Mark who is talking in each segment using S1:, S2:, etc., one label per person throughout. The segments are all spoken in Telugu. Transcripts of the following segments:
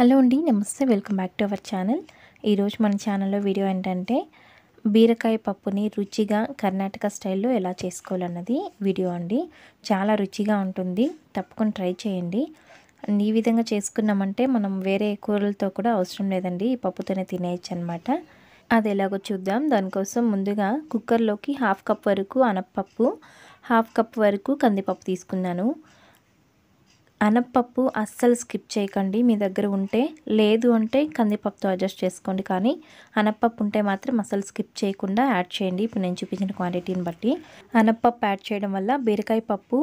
S1: హలో అండి నమస్తే welcome back to our channel ఈరోజు మన ఛానల్లో వీడియో ఏంటంటే బీరకాయ పప్పుని రుచిగా కర్ణాటక స్టైల్లో ఎలా చేసుకోవాలన్నది వీడియో అండి చాలా రుచిగా ఉంటుంది తప్పకుండా ట్రై చేయండి ఈ విధంగా చేసుకున్నామంటే మనం వేరే కూరలతో కూడా అవసరం లేదండి ఈ పప్పుతోనే తినేయచ్చు అనమాట అది ఎలాగో చూద్దాం దానికోసం ముందుగా కుక్కర్లోకి హాఫ్ కప్ వరకు అనపప్పు హాఫ్ కప్ వరకు కందిపప్పు తీసుకున్నాను అనపప్పు అస్సలు స్కిప్ చేయకండి మీ దగ్గర ఉంటే లేదు అంటే కందిపప్పుతో అడ్జస్ట్ చేసుకోండి కానీ అనపప్పు ఉంటే మాత్రం అస్సలు స్కిప్ చేయకుండా యాడ్ చేయండి ఇప్పుడు నేను చూపించిన క్వాంటిటీని బట్టి అనపప్పు యాడ్ చేయడం వల్ల బీరకాయ పప్పు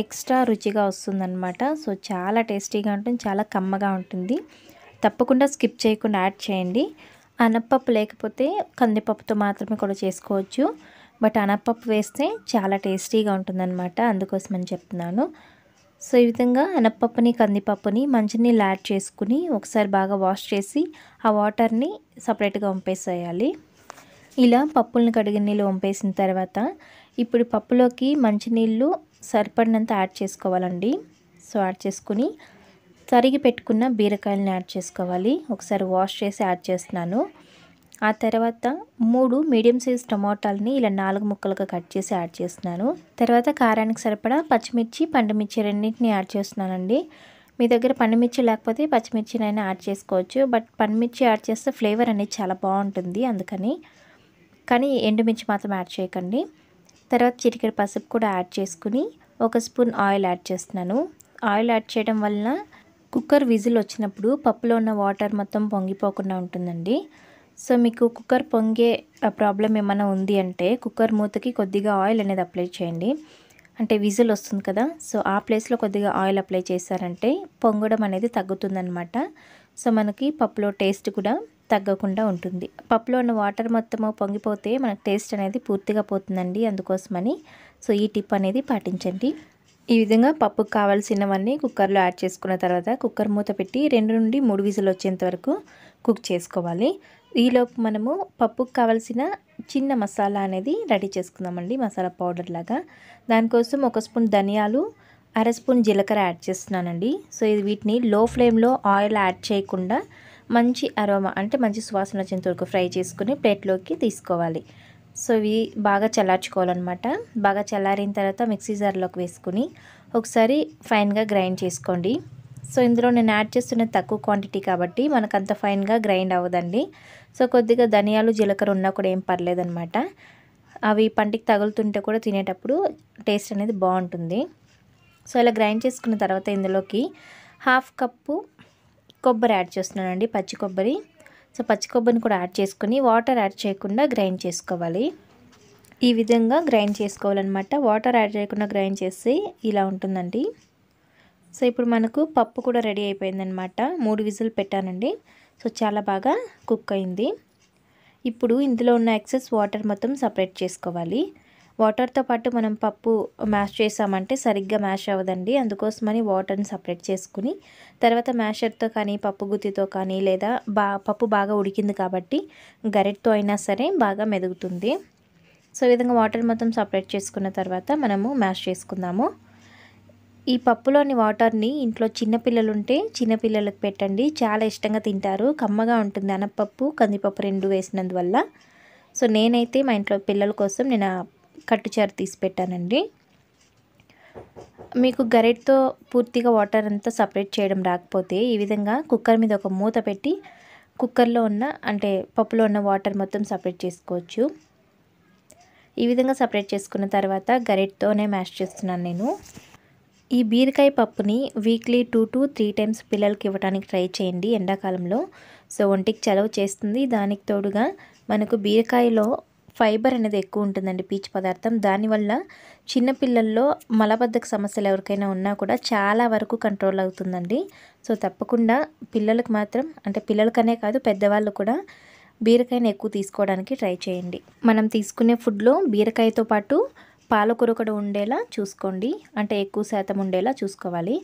S1: ఎక్స్ట్రా రుచిగా వస్తుందన్నమాట సో చాలా టేస్టీగా ఉంటుంది చాలా కమ్మగా ఉంటుంది తప్పకుండా స్కిప్ చేయకుండా యాడ్ చేయండి అనపప్పు లేకపోతే కందిపప్పుతో మాత్రమే కూడా చేసుకోవచ్చు బట్ అనపప్పు వేస్తే చాలా టేస్టీగా ఉంటుందన్నమాట అందుకోసం అని చెప్తున్నాను సో ఈ విధంగా అనపప్పుని కందిపప్పుని మంచినీళ్ళు యాడ్ చేసుకుని ఒకసారి బాగా వాష్ చేసి ఆ వాటర్ని సపరేట్గా వంపేసేయాలి ఇలా పప్పులను కడిగిన నీళ్ళు వంపేసిన తర్వాత ఇప్పుడు పప్పులోకి మంచినీళ్ళు సరిపడినంత యాడ్ చేసుకోవాలండి సో యాడ్ చేసుకుని తరిగి పెట్టుకున్న బీరకాయలను యాడ్ చేసుకోవాలి ఒకసారి వాష్ చేసి యాడ్ చేస్తున్నాను ఆ తర్వాత మూడు మీడియం సైజ్ టమాటాలని ఇలా నాలుగు ముక్కలుగా కట్ చేసి యాడ్ చేస్తున్నాను తర్వాత కారానికి సరిపడా పచ్చిమిర్చి పండుమిర్చి రెండింటిని యాడ్ చేస్తున్నానండి మీ దగ్గర పండుమిర్చి లేకపోతే పచ్చిమిర్చినైనా యాడ్ చేసుకోవచ్చు బట్ పండుమిర్చి యాడ్ చేస్తే ఫ్లేవర్ అనేది చాలా బాగుంటుంది అందుకని కానీ ఎండుమిర్చి మాత్రం యాడ్ చేయకండి తర్వాత చిటికెడు పసుపు కూడా యాడ్ చేసుకుని ఒక స్పూన్ ఆయిల్ యాడ్ చేస్తున్నాను ఆయిల్ యాడ్ చేయడం వలన కుక్కర్ విజిల్ వచ్చినప్పుడు పప్పులో ఉన్న వాటర్ మొత్తం పొంగిపోకుండా ఉంటుందండి సో మీకు కుక్కర్ పొంగే ప్రాబ్లం ఏమైనా ఉంది అంటే కుక్కర్ మూతకి కొద్దిగా ఆయిల్ అనేది అప్లై చేయండి అంటే విజిల్ వస్తుంది కదా సో ఆ ప్లేస్లో కొద్దిగా ఆయిల్ అప్లై చేశారంటే పొంగడం అనేది తగ్గుతుందనమాట సో మనకి పప్పులో టేస్ట్ కూడా తగ్గకుండా ఉంటుంది పప్పులో ఉన్న వాటర్ మొత్తము పొంగిపోతే మనకు టేస్ట్ అనేది పూర్తిగా పోతుందండి అందుకోసమని సో ఈ టిప్ అనేది పాటించండి ఈ విధంగా పప్పుకు కావాల్సినవన్నీ కుక్కర్లో యాడ్ చేసుకున్న తర్వాత కుక్కర్ మూత పెట్టి రెండు నుండి మూడు విజులు వచ్చేంత వరకు కుక్ చేసుకోవాలి ఈలోపు మనము పప్పుకు కావలసిన చిన్న మసాలా అనేది రెడీ చేసుకుందామండి మసాలా పౌడర్ లాగా దానికోసం ఒక స్పూన్ ధనియాలు అర స్పూన్ జీలకర్ర యాడ్ చేస్తున్నానండి సో ఇది వీటిని లో ఫ్లేమ్లో ఆయిల్ యాడ్ చేయకుండా మంచి అరోమా అంటే మంచి సువాసన వచ్చేంత వరకు ఫ్రై చేసుకుని ప్లేట్లోకి తీసుకోవాలి సో ఇవి బాగా చల్లార్చుకోవాలన్నమాట బాగా చల్లారిన తర్వాత మిక్సీ జార్లోకి వేసుకుని ఒకసారి ఫైన్గా గ్రైండ్ చేసుకోండి సో ఇందులో నేను యాడ్ చేస్తున్న తక్కువ క్వాంటిటీ కాబట్టి మనకు అంత ఫైన్గా గ్రైండ్ అవ్వదండి సో కొద్దిగా ధనియాలు జీలకర్ర ఉన్నా కూడా ఏం పర్లేదనమాట అవి పంటికి తగులుతుంటే కూడా తినేటప్పుడు టేస్ట్ అనేది బాగుంటుంది సో ఇలా గ్రైండ్ చేసుకున్న తర్వాత ఇందులోకి హాఫ్ కప్పు కొబ్బరి యాడ్ చేస్తున్నానండి పచ్చి కొబ్బరి సో పచ్చి కొబ్బరిని కూడా యాడ్ చేసుకుని వాటర్ యాడ్ చేయకుండా గ్రైండ్ చేసుకోవాలి ఈ విధంగా గ్రైండ్ చేసుకోవాలన్నమాట వాటర్ యాడ్ చేయకుండా గ్రైండ్ చేస్తే ఇలా ఉంటుందండి సో ఇప్పుడు మనకు పప్పు కూడా రెడీ అయిపోయిందనమాట మూడు విజిల్ పెట్టానండి సో చాలా బాగా కుక్ అయింది ఇప్పుడు ఇందులో ఉన్న ఎక్సెస్ వాటర్ మొత్తం సపరేట్ చేసుకోవాలి వాటర్తో పాటు మనం పప్పు మ్యాష్ చేసామంటే సరిగ్గా మ్యాష్ అవ్వదండి అందుకోసమని వాటర్ని సపరేట్ చేసుకుని తర్వాత మ్యాషర్తో కానీ పప్పు గుత్తితో కానీ లేదా పప్పు బాగా ఉడికింది కాబట్టి గరెట్తో అయినా సరే బాగా మెదుగుతుంది సో ఈ విధంగా వాటర్ మొత్తం సపరేట్ చేసుకున్న తర్వాత మనము మ్యాష్ చేసుకుందాము ఈ పప్పులోని వాటర్ని ఇంట్లో చిన్నపిల్లలు ఉంటే చిన్నపిల్లలకు పెట్టండి చాలా ఇష్టంగా తింటారు కమ్మగా ఉంటుంది అనపప్పు కందిపప్పు రెండు వేసినందువల్ల సో నేనైతే మా ఇంట్లో పిల్లల కోసం నేను కట్టుచారు తీసి పెట్టానండి మీకు గరెట్తో పూర్తిగా వాటర్ అంతా సపరేట్ చేయడం రాకపోతే ఈ విధంగా కుక్కర్ మీద ఒక మూత పెట్టి కుక్కర్లో ఉన్న అంటే పప్పులో ఉన్న వాటర్ మొత్తం సపరేట్ చేసుకోవచ్చు ఈ విధంగా సపరేట్ చేసుకున్న తర్వాత గరెట్తోనే మ్యాష్ చేస్తున్నాను నేను ఈ బీరకాయ పప్పుని weekly two to three times పిల్లలకి ఇవ్వడానికి ట్రై చేయండి ఎండాకాలంలో సో ఒంటికి చలవ చేస్తుంది దానికి తోడుగా మనకు బీరకాయలో ఫైబర్ అనేది ఎక్కువ ఉంటుందండి పీచు పదార్థం దానివల్ల చిన్నపిల్లల్లో మలబద్ధక సమస్యలు ఎవరికైనా ఉన్నా కూడా చాలా వరకు కంట్రోల్ అవుతుందండి సో తప్పకుండా పిల్లలకు మాత్రం అంటే పిల్లలకనే కాదు పెద్దవాళ్ళు కూడా బీరకాయని ఎక్కువ తీసుకోవడానికి ట్రై చేయండి మనం తీసుకునే ఫుడ్లో బీరకాయతో పాటు పాలకూర కూడా ఉండేలా చూసుకోండి అంటే ఎక్కువ శాతం ఉండేలా చూసుకోవాలి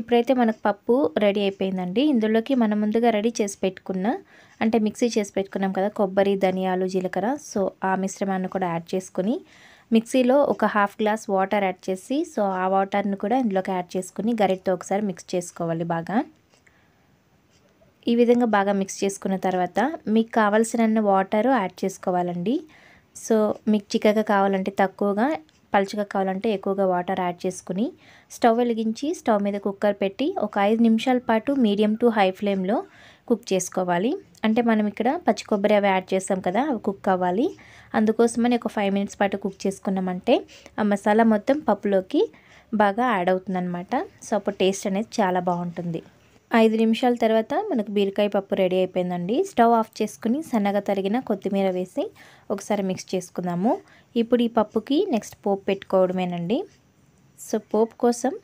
S1: ఇప్పుడైతే మనకు పప్పు రెడీ అయిపోయిందండి ఇందులోకి మనం ముందుగా రెడీ చేసి పెట్టుకున్న అంటే మిక్సీ చేసి పెట్టుకున్నాం కదా కొబ్బరి ధనియాలు జీలకర్ర సో ఆ మిశ్రమాన్ని కూడా యాడ్ చేసుకుని మిక్సీలో ఒక హాఫ్ గ్లాస్ వాటర్ యాడ్ చేసి సో ఆ వాటర్ని కూడా ఇందులోకి యాడ్ చేసుకుని గరిటతో ఒకసారి మిక్స్ చేసుకోవాలి బాగా ఈ విధంగా బాగా మిక్స్ చేసుకున్న తర్వాత మీకు కావలసిన వాటరు యాడ్ చేసుకోవాలండి సో మీకు చిక్కగా కావాలంటే తక్కువగా పల్చగా కావాలంటే ఎక్కువగా వాటర్ యాడ్ చేసుకుని స్టవ్ వెలిగించి స్టవ్ మీద కుక్కర్ పెట్టి ఒక ఐదు నిమిషాల పాటు మీడియం టు హై ఫ్లేమ్లో కుక్ చేసుకోవాలి అంటే మనం ఇక్కడ పచ్చి కొబ్బరి అవి యాడ్ చేస్తాం కదా అవి కుక్ అవ్వాలి అందుకోసమని ఒక ఫైవ్ మినిట్స్ పాటు కుక్ చేసుకున్నామంటే ఆ మసాలా మొత్తం పప్పులోకి బాగా యాడ్ అవుతుందన్నమాట సో అప్పుడు టేస్ట్ అనేది చాలా బాగుంటుంది ఐదు నిమిషాల తర్వాత మనకు బీరకాయ పప్పు రెడీ అయిపోయిందండి స్టవ్ ఆఫ్ చేసుకుని సన్నగా తరిగిన కొత్తిమీర వేసి ఒకసారి మిక్స్ చేసుకుందాము ఇప్పుడు ఈ పప్పుకి నెక్స్ట్ పోపు పెట్టుకోవడమేనండి సో పోపు కోసం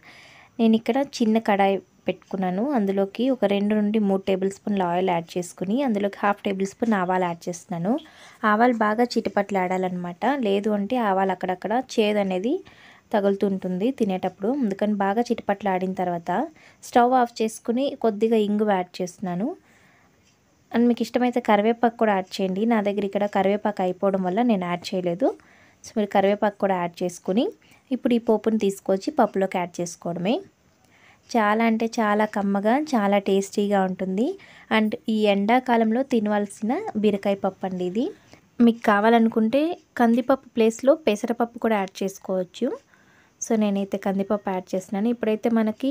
S1: నేను ఇక్కడ చిన్న కడాయి పెట్టుకున్నాను అందులోకి ఒక రెండు నుండి మూడు టేబుల్ స్పూన్ల ఆయిల్ యాడ్ చేసుకుని అందులోకి హాఫ్ టేబుల్ స్పూన్ ఆవాలు యాడ్ చేస్తున్నాను ఆవాలు బాగా చిటపట్లు ఆడాలన్నమాట లేదు అంటే ఆవాలు అక్కడక్కడ చేదు అనేది తగులుతుంటుంది తినేటప్పుడు అందుకని బాగా చిటపట్లు ఆడిన తర్వాత స్టవ్ ఆఫ్ చేసుకుని కొద్దిగా ఇంగు యాడ్ చేస్తున్నాను అండ్ మీకు ఇష్టమైతే కరివేపాకు కూడా యాడ్ చేయండి నా దగ్గర ఇక్కడ కరివేపాకు అయిపోవడం వల్ల నేను యాడ్ చేయలేదు సో మీరు కరివేపాకు కూడా యాడ్ చేసుకుని ఇప్పుడు ఈ పోపుని తీసుకొచ్చి పప్పులోకి యాడ్ చేసుకోవడమే చాలా అంటే చాలా కమ్మగా చాలా టేస్టీగా ఉంటుంది అండ్ ఈ ఎండాకాలంలో తినవలసిన బీరకాయ పప్పు అండి ఇది మీకు కావాలనుకుంటే కందిపప్పు ప్లేస్లో పెసరపప్పు కూడా యాడ్ చేసుకోవచ్చు సో నేనైతే కందిపప్పు యాడ్ చేసినాను ఇప్పుడైతే మనకి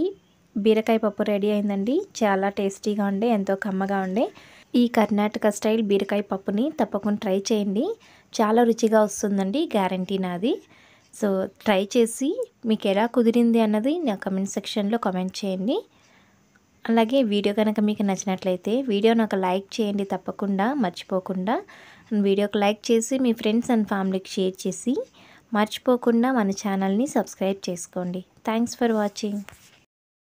S1: బీరకాయ పప్పు రెడీ అయిందండి చాలా టేస్టీగా ఉండే ఎంతో కమ్మగా ఉండే ఈ కర్ణాటక స్టైల్ బీరకాయ పప్పుని తప్పకుండా ట్రై చేయండి చాలా రుచిగా వస్తుందండి గ్యారంటీ నాది సో ట్రై చేసి మీకు ఎలా కుదిరింది అన్నది నా కమెంట్ సెక్షన్లో కమెంట్ చేయండి అలాగే వీడియో కనుక మీకు నచ్చినట్లయితే వీడియో నాకు లైక్ చేయండి తప్పకుండా మర్చిపోకుండా వీడియోకి లైక్ చేసి మీ ఫ్రెండ్స్ అండ్ ఫ్యామిలీకి షేర్ చేసి మర్చిపోకుండా మన ఛానల్ని సబ్స్క్రైబ్ చేసుకోండి థ్యాంక్స్ ఫర్ వాచింగ్